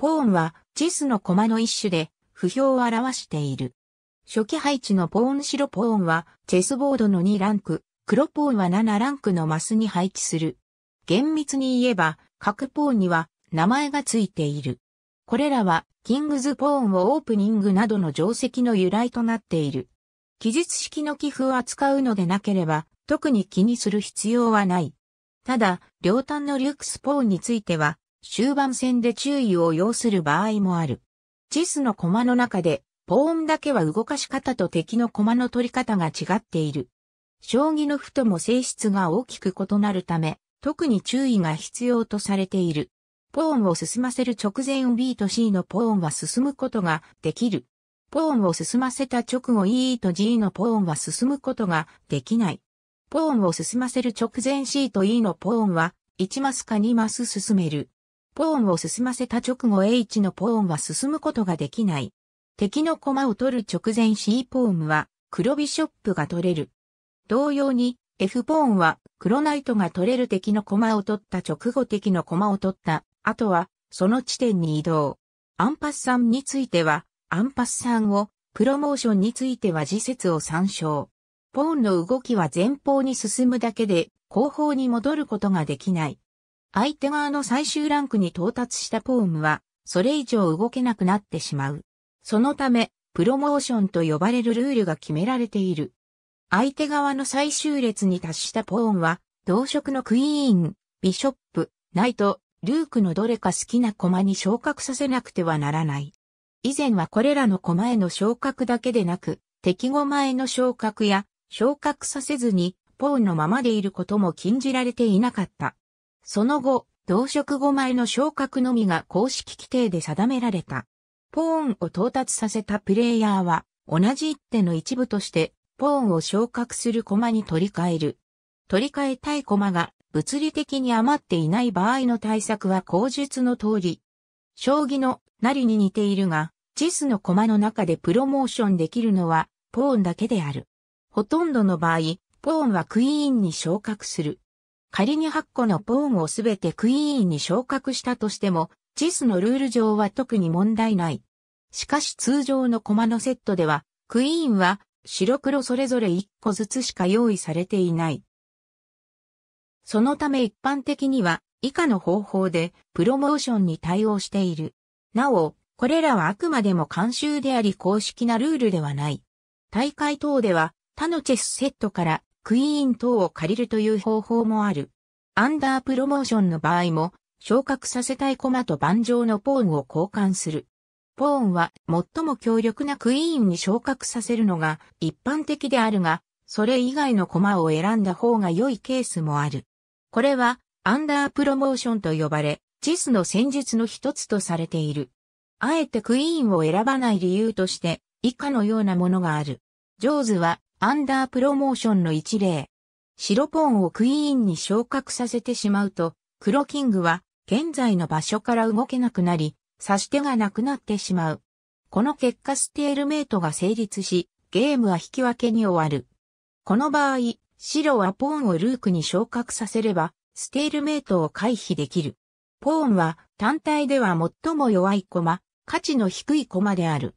ポーンは、チスの駒の一種で、不評を表している。初期配置のポーン白ポーンは、チェスボードの2ランク、黒ポーンは7ランクのマスに配置する。厳密に言えば、各ポーンには、名前がついている。これらは、キングズポーンをオープニングなどの定石の由来となっている。記述式の寄付を扱うのでなければ、特に気にする必要はない。ただ、両端のリュクスポーンについては、終盤戦で注意を要する場合もある。チェスの駒の中で、ポーンだけは動かし方と敵の駒の取り方が違っている。将棋の歩とも性質が大きく異なるため、特に注意が必要とされている。ポーンを進ませる直前 B と C のポーンは進むことができる。ポーンを進ませた直後 E と G のポーンは進むことができない。ポーンを進ませる直前 C と E のポーンは1マスか2マス進める。ポーンを進ませた直後 H のポーンは進むことができない。敵の駒を取る直前 C ポーンは黒ビショップが取れる。同様に F ポーンは黒ナイトが取れる敵の駒を取った直後敵の駒を取った後はその地点に移動。アンパスさんについてはアンパスさんをプロモーションについては次節を参照。ポーンの動きは前方に進むだけで後方に戻ることができない。相手側の最終ランクに到達したポームは、それ以上動けなくなってしまう。そのため、プロモーションと呼ばれるルールが決められている。相手側の最終列に達したポーンは、同色のクイーン、ビショップ、ナイト、ルークのどれか好きな駒に昇格させなくてはならない。以前はこれらの駒への昇格だけでなく、敵駒への昇格や、昇格させずに、ポーンのままでいることも禁じられていなかった。その後、同色5枚の昇格のみが公式規定で定められた。ポーンを到達させたプレイヤーは、同じ一手の一部として、ポーンを昇格する駒に取り替える。取り替えたい駒が物理的に余っていない場合の対策は口述の通り。将棋のなりに似ているが、チスの駒の中でプロモーションできるのは、ポーンだけである。ほとんどの場合、ポーンはクイーンに昇格する。仮に8個のポーンをすべてクイーンに昇格したとしても、チスのルール上は特に問題ない。しかし通常の駒のセットでは、クイーンは白黒それぞれ1個ずつしか用意されていない。そのため一般的には以下の方法でプロモーションに対応している。なお、これらはあくまでも慣習であり公式なルールではない。大会等では他のチェスセットからクイーン等を借りるという方法もある。アンダープロモーションの場合も、昇格させたい駒と盤上のポーンを交換する。ポーンは最も強力なクイーンに昇格させるのが一般的であるが、それ以外の駒を選んだ方が良いケースもある。これはアンダープロモーションと呼ばれ、チスの戦術の一つとされている。あえてクイーンを選ばない理由として、以下のようなものがある。ジョーズはアンダープロモーションの一例。白ポーンをクイーンに昇格させてしまうと、黒キングは現在の場所から動けなくなり、差し手がなくなってしまう。この結果ステールメイトが成立し、ゲームは引き分けに終わる。この場合、白はポーンをルークに昇格させれば、ステールメイトを回避できる。ポーンは単体では最も弱い駒、価値の低い駒である。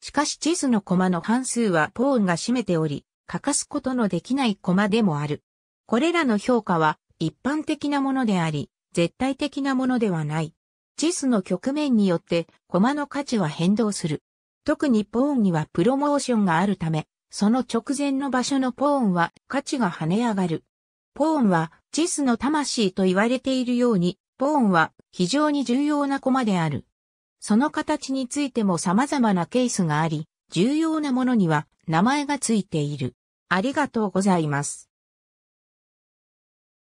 しかし地図の駒の半数はポーンが占めており、欠かすことのできない駒でもある。これらの評価は一般的なものであり、絶対的なものではない。地図の局面によって駒の価値は変動する。特にポーンにはプロモーションがあるため、その直前の場所のポーンは価値が跳ね上がる。ポーンはチスの魂と言われているように、ポーンは非常に重要な駒である。その形についても様々なケースがあり、重要なものには名前がついている。ありがとうございます。